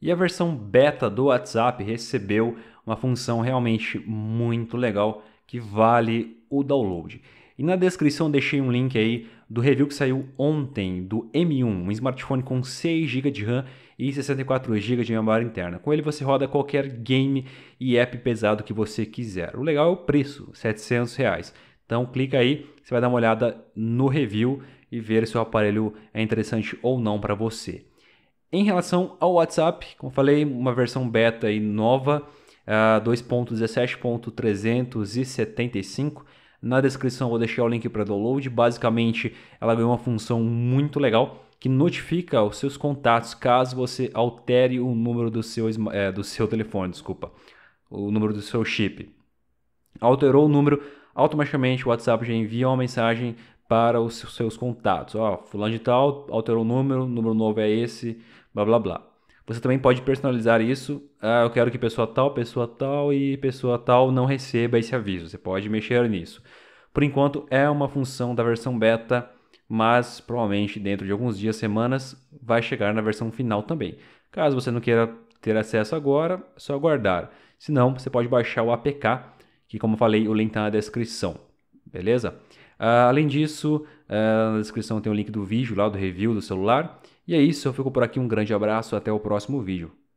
E a versão beta do WhatsApp recebeu uma função realmente muito legal que vale o download. E na descrição deixei um link aí do review que saiu ontem do M1, um smartphone com 6 GB de RAM e 64 GB de memória interna. Com ele você roda qualquer game e app pesado que você quiser. O legal é o preço, R$ 700. Reais. Então clica aí, você vai dar uma olhada no review e ver se o aparelho é interessante ou não para você. Em relação ao WhatsApp, como falei, uma versão beta ah, e nova, uh, 2.17.375. Na descrição vou deixar o link para download. Basicamente, ela ganhou uma função muito legal que notifica os seus contatos caso você altere o número do seu, é, do seu telefone, desculpa, o número do seu chip. Alterou o número, automaticamente o WhatsApp já envia uma mensagem para os seus contatos. Ó, oh, fulano de tal alterou o número, o número novo é esse, blá blá blá. Você também pode personalizar isso. Ah, eu quero que pessoa tal, pessoa tal e pessoa tal não receba esse aviso. Você pode mexer nisso. Por enquanto é uma função da versão beta, mas provavelmente dentro de alguns dias, semanas, vai chegar na versão final também. Caso você não queira ter acesso agora, é só aguardar. Se não, você pode baixar o APK que, como eu falei, o link está na descrição, beleza? Uh, além disso, uh, na descrição tem o link do vídeo lá, do review do celular. E é isso, eu fico por aqui, um grande abraço, até o próximo vídeo.